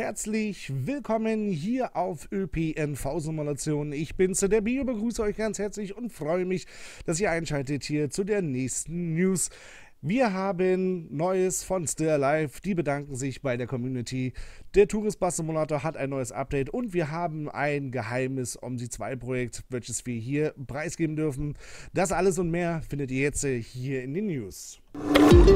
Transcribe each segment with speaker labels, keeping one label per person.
Speaker 1: Herzlich willkommen hier auf ÖPNV-Simulation. Ich bin zu der Bio, begrüße euch ganz herzlich und freue mich, dass ihr einschaltet hier zu der nächsten News. Wir haben Neues von Still Alive. Die bedanken sich bei der Community. Der Tourist Bus Simulator hat ein neues Update und wir haben ein geheimes OMSI 2 Projekt, welches wir hier preisgeben dürfen. Das alles und mehr findet ihr jetzt hier in den News. Musik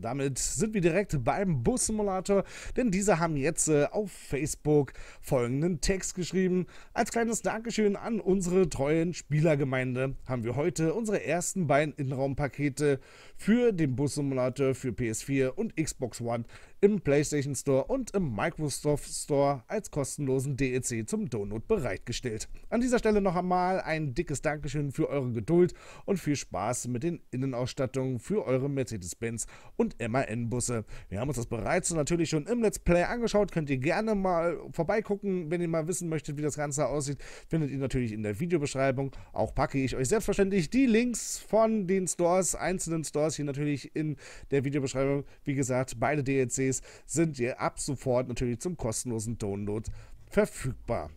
Speaker 1: Damit sind wir direkt beim Bus-Simulator, denn diese haben jetzt äh, auf Facebook folgenden Text geschrieben. Als kleines Dankeschön an unsere treuen Spielergemeinde haben wir heute unsere ersten beiden Innenraumpakete für den Bus-Simulator für PS4 und Xbox One im PlayStation Store und im Microsoft Store als kostenlosen DLC zum Download bereitgestellt. An dieser Stelle noch einmal ein dickes Dankeschön für eure Geduld und viel Spaß mit den Innenausstattungen für eure Mercedes-Benz und MAN-Busse. Wir haben uns das bereits natürlich schon im Let's Play angeschaut, könnt ihr gerne mal vorbeigucken, wenn ihr mal wissen möchtet, wie das Ganze aussieht, findet ihr natürlich in der Videobeschreibung. Auch packe ich euch selbstverständlich die Links von den Stores, einzelnen Stores hier natürlich in der Videobeschreibung. Wie gesagt, beide DLCs CDs sind ihr ab sofort natürlich zum kostenlosen Download verfügbar.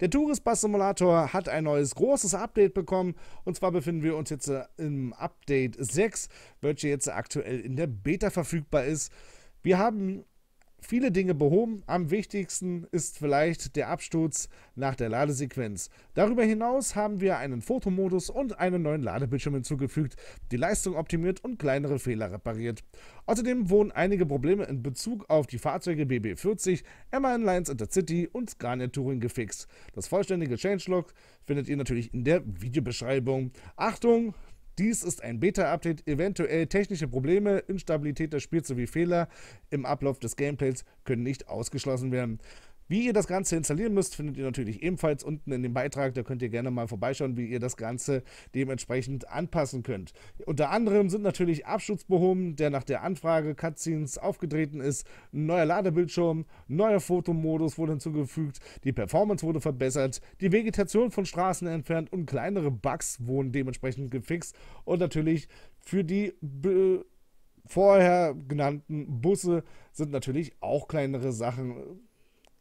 Speaker 1: Der Tourist Bus Simulator hat ein neues großes Update bekommen und zwar befinden wir uns jetzt äh, im Update 6, welches jetzt aktuell in der Beta verfügbar ist. Wir haben viele Dinge behoben. Am wichtigsten ist vielleicht der Absturz nach der Ladesequenz. Darüber hinaus haben wir einen Fotomodus und einen neuen Ladebildschirm hinzugefügt, die Leistung optimiert und kleinere Fehler repariert. Außerdem wurden einige Probleme in Bezug auf die Fahrzeuge BB40, MAN Lines Intercity und Scania Touring gefixt. Das vollständige Changelog findet ihr natürlich in der Videobeschreibung. Achtung, dies ist ein Beta-Update, eventuell technische Probleme, Instabilität des Spiels sowie Fehler im Ablauf des Gameplays können nicht ausgeschlossen werden. Wie ihr das Ganze installieren müsst, findet ihr natürlich ebenfalls unten in dem Beitrag. Da könnt ihr gerne mal vorbeischauen, wie ihr das Ganze dementsprechend anpassen könnt. Unter anderem sind natürlich Abschutz der nach der Anfrage Cutscenes aufgetreten ist, ein neuer Ladebildschirm, neuer Fotomodus wurde hinzugefügt, die Performance wurde verbessert, die Vegetation von Straßen entfernt und kleinere Bugs wurden dementsprechend gefixt und natürlich für die Be vorher genannten Busse sind natürlich auch kleinere Sachen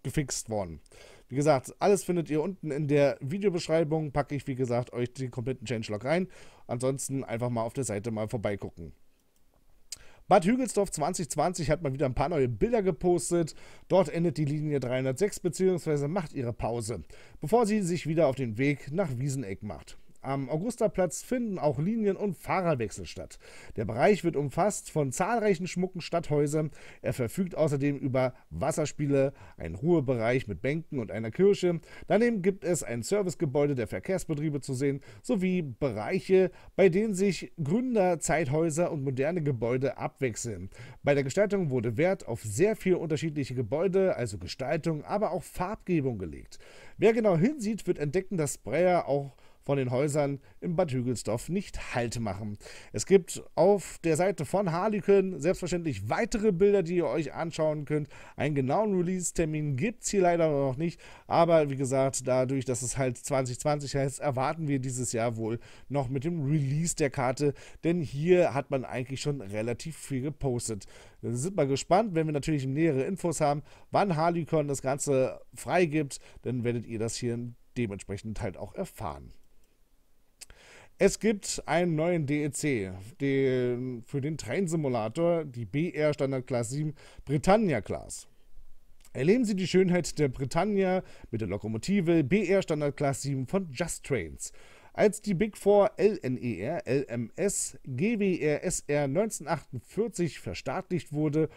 Speaker 1: gefixt worden. Wie gesagt, alles findet ihr unten in der Videobeschreibung. Packe ich, wie gesagt, euch den kompletten Changelog rein. Ansonsten einfach mal auf der Seite mal vorbeigucken. Bad Hügelsdorf 2020 hat mal wieder ein paar neue Bilder gepostet. Dort endet die Linie 306 bzw. macht ihre Pause, bevor sie sich wieder auf den Weg nach Wieseneck macht. Am Augustaplatz finden auch Linien- und Fahrerwechsel statt. Der Bereich wird umfasst von zahlreichen schmucken Stadthäusern. Er verfügt außerdem über Wasserspiele, einen Ruhebereich mit Bänken und einer Kirche. Daneben gibt es ein Servicegebäude der Verkehrsbetriebe zu sehen, sowie Bereiche, bei denen sich Gründer, Zeithäuser und moderne Gebäude abwechseln. Bei der Gestaltung wurde Wert auf sehr viele unterschiedliche Gebäude, also Gestaltung, aber auch Farbgebung gelegt. Wer genau hinsieht, wird entdecken, dass Breyer auch von den Häusern in Bad Hügelsdorf nicht Halt machen. Es gibt auf der Seite von Harlequin selbstverständlich weitere Bilder, die ihr euch anschauen könnt. Einen genauen Release-Termin gibt es hier leider noch nicht, aber wie gesagt, dadurch, dass es halt 2020 heißt, erwarten wir dieses Jahr wohl noch mit dem Release der Karte, denn hier hat man eigentlich schon relativ viel gepostet. Wir sind mal gespannt, wenn wir natürlich nähere Infos haben, wann Harlequin das Ganze freigibt, dann werdet ihr das hier dementsprechend halt auch erfahren. Es gibt einen neuen DEC den, für den Trainsimulator, die BR Standard Class 7 Britannia Class. Erleben Sie die Schönheit der Britannia mit der Lokomotive BR Standard Class 7 von Just Trains. Als die Big Four LNER, LMS, GWR, SR 1948 verstaatlicht wurde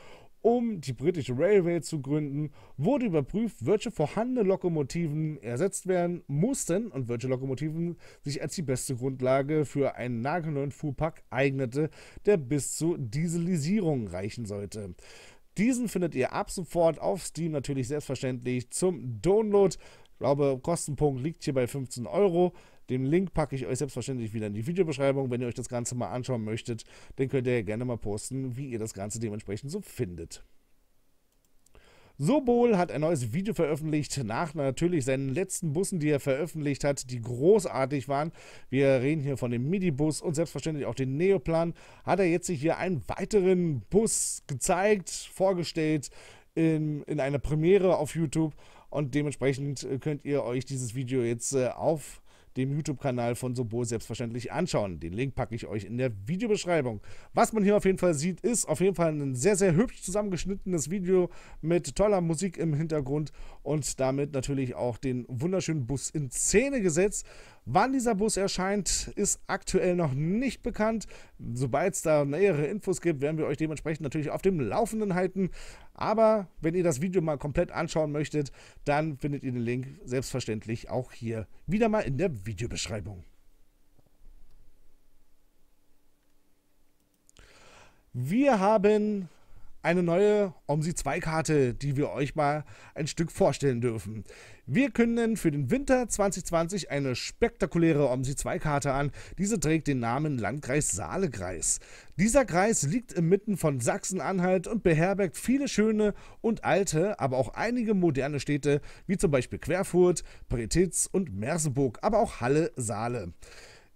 Speaker 1: um die britische Railway zu gründen, wurde überprüft, welche vorhandene Lokomotiven ersetzt werden mussten und welche Lokomotiven sich als die beste Grundlage für einen nagelneuen Fuhrpark eignete, der bis zur Dieselisierung reichen sollte. Diesen findet ihr ab sofort auf Steam natürlich selbstverständlich zum Download. Ich glaube, Kostenpunkt liegt hier bei 15 Euro. Den Link packe ich euch selbstverständlich wieder in die Videobeschreibung. Wenn ihr euch das Ganze mal anschauen möchtet, dann könnt ihr ja gerne mal posten, wie ihr das Ganze dementsprechend so findet. Sobol hat ein neues Video veröffentlicht, nach natürlich seinen letzten Bussen, die er veröffentlicht hat, die großartig waren. Wir reden hier von dem Midi-Bus und selbstverständlich auch den Neoplan. Hat er jetzt hier einen weiteren Bus gezeigt, vorgestellt in, in einer Premiere auf YouTube. Und dementsprechend äh, könnt ihr euch dieses Video jetzt äh, auf dem YouTube-Kanal von Sobo selbstverständlich anschauen. Den Link packe ich euch in der Videobeschreibung. Was man hier auf jeden Fall sieht, ist auf jeden Fall ein sehr, sehr hübsch zusammengeschnittenes Video mit toller Musik im Hintergrund und damit natürlich auch den wunderschönen Bus in Szene gesetzt. Wann dieser Bus erscheint, ist aktuell noch nicht bekannt. Sobald es da nähere Infos gibt, werden wir euch dementsprechend natürlich auf dem Laufenden halten. Aber wenn ihr das Video mal komplett anschauen möchtet, dann findet ihr den Link selbstverständlich auch hier wieder mal in der Videobeschreibung. Wir haben eine neue OMSI 2-Karte, die wir euch mal ein Stück vorstellen dürfen. Wir kündigen für den Winter 2020 eine spektakuläre OMSI 2-Karte an. Diese trägt den Namen Landkreis Saalekreis. Dieser Kreis liegt inmitten von Sachsen-Anhalt und beherbergt viele schöne und alte, aber auch einige moderne Städte, wie zum Beispiel Querfurt, Pretitz und Merseburg, aber auch Halle-Saale.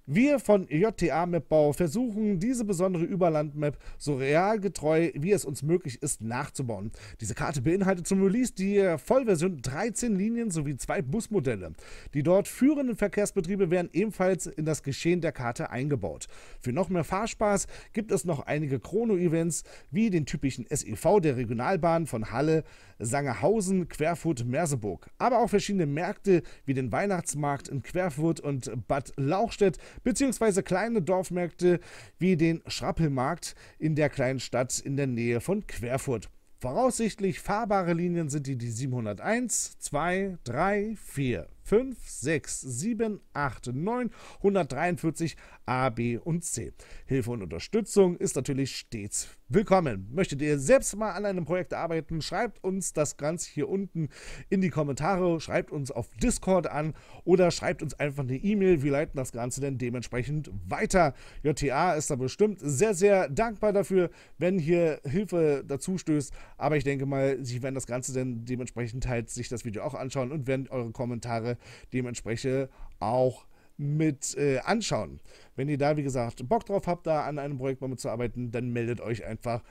Speaker 1: Wir von JTA Mapbau versuchen, diese besondere Überlandmap so realgetreu wie es uns möglich ist nachzubauen. Diese Karte beinhaltet zum Release die Vollversion 13 Linien sowie zwei Busmodelle. Die dort führenden Verkehrsbetriebe werden ebenfalls in das Geschehen der Karte eingebaut. Für noch mehr Fahrspaß gibt es noch einige Chrono-Events wie den typischen SEV der Regionalbahn von Halle, Sangerhausen, Querfurt, Merseburg, aber auch verschiedene Märkte wie den Weihnachtsmarkt in Querfurt und Bad Lauchstädt beziehungsweise kleine Dorfmärkte wie den Schrappelmarkt in der kleinen Stadt in der Nähe von Querfurt. Voraussichtlich fahrbare Linien sind die, die 701, 2, 3, 4, 5, 6, 7, 8, 9, 143 A, B und C. Hilfe und Unterstützung ist natürlich stets willkommen. Möchtet ihr selbst mal an einem Projekt arbeiten, schreibt uns das Ganze hier unten in die Kommentare, schreibt uns auf Discord an oder schreibt uns einfach eine E-Mail. Wir leiten das Ganze dann dementsprechend weiter. JTA ist da bestimmt sehr, sehr dankbar dafür, wenn hier Hilfe dazu stößt. Aber ich denke mal, sie werden das Ganze dann dementsprechend halt sich das Video auch anschauen und werden eure Kommentare dementsprechend auch mit äh, anschauen. Wenn ihr da, wie gesagt, Bock drauf habt, da an einem Projekt mal mitzuarbeiten, dann meldet euch einfach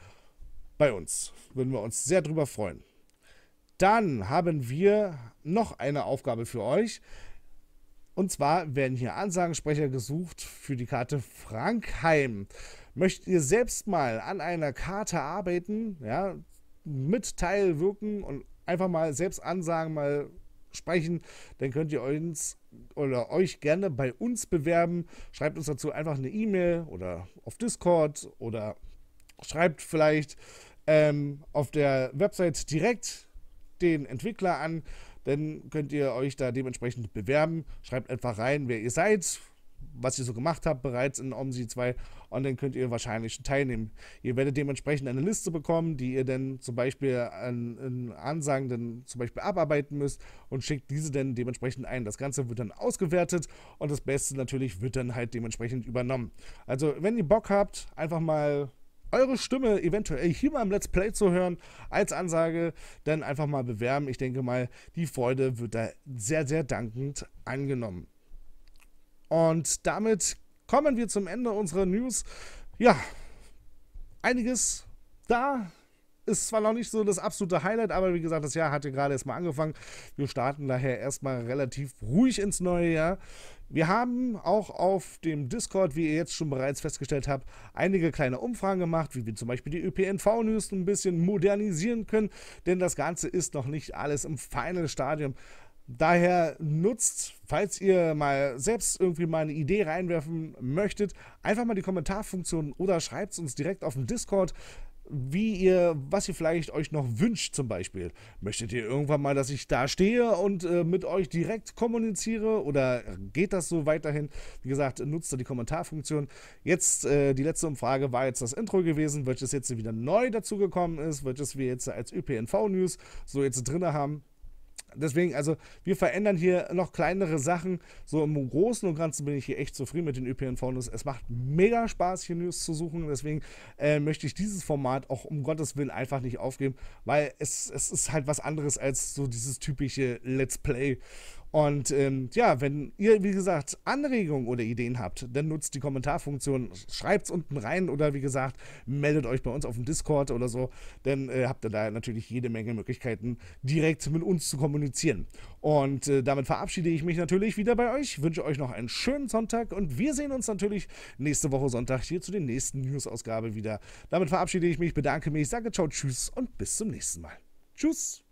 Speaker 1: bei uns. Würden wir uns sehr drüber freuen. Dann haben wir noch eine Aufgabe für euch. Und zwar werden hier Ansagensprecher gesucht für die Karte Frankheim. Möchtet ihr selbst mal an einer Karte arbeiten, ja, mit teilwirken und einfach mal selbst Ansagen mal sprechen, dann könnt ihr uns oder euch gerne bei uns bewerben. Schreibt uns dazu einfach eine E-Mail oder auf Discord oder schreibt vielleicht ähm, auf der Website direkt den Entwickler an. Dann könnt ihr euch da dementsprechend bewerben. Schreibt einfach rein, wer ihr seid, was ihr so gemacht habt bereits in OMSI 2 und dann könnt ihr wahrscheinlich teilnehmen. Ihr werdet dementsprechend eine Liste bekommen, die ihr dann zum Beispiel an, an Ansagen dann zum Beispiel abarbeiten müsst und schickt diese dann dementsprechend ein. Das Ganze wird dann ausgewertet und das Beste natürlich wird dann halt dementsprechend übernommen. Also wenn ihr Bock habt, einfach mal eure Stimme eventuell hier mal im Let's Play zu hören als Ansage, dann einfach mal bewerben. Ich denke mal, die Freude wird da sehr, sehr dankend angenommen. Und damit kommen wir zum Ende unserer News. Ja, einiges da. Ist zwar noch nicht so das absolute Highlight, aber wie gesagt, das Jahr hat ja gerade erst mal angefangen. Wir starten daher erstmal relativ ruhig ins neue Jahr. Wir haben auch auf dem Discord, wie ihr jetzt schon bereits festgestellt habt, einige kleine Umfragen gemacht, wie wir zum Beispiel die ÖPNV-News ein bisschen modernisieren können, denn das Ganze ist noch nicht alles im Final-Stadium. Daher nutzt, falls ihr mal selbst irgendwie mal eine Idee reinwerfen möchtet, einfach mal die Kommentarfunktion oder schreibt es uns direkt auf dem Discord, wie ihr, was ihr vielleicht euch noch wünscht zum Beispiel. Möchtet ihr irgendwann mal, dass ich da stehe und äh, mit euch direkt kommuniziere oder geht das so weiterhin? Wie gesagt, nutzt da die Kommentarfunktion. Jetzt, äh, die letzte Umfrage war jetzt das Intro gewesen, welches jetzt wieder neu dazugekommen ist, welches wir jetzt als ÖPNV-News so jetzt drin haben deswegen, also wir verändern hier noch kleinere Sachen. So im Großen und Ganzen bin ich hier echt zufrieden mit den ÖPNV-News. Es macht mega Spaß, hier News zu suchen. Deswegen äh, möchte ich dieses Format auch um Gottes Willen einfach nicht aufgeben, weil es, es ist halt was anderes als so dieses typische Let's Play. Und ähm, ja, wenn ihr, wie gesagt, Anregungen oder Ideen habt, dann nutzt die Kommentarfunktion, schreibt es unten rein oder wie gesagt, meldet euch bei uns auf dem Discord oder so, Dann äh, habt ihr da natürlich jede Menge Möglichkeiten, direkt mit uns zu kommunizieren. Und äh, damit verabschiede ich mich natürlich wieder bei euch, wünsche euch noch einen schönen Sonntag und wir sehen uns natürlich nächste Woche Sonntag hier zu den nächsten News-Ausgabe wieder. Damit verabschiede ich mich, bedanke mich, sage ciao, tschüss und bis zum nächsten Mal. Tschüss!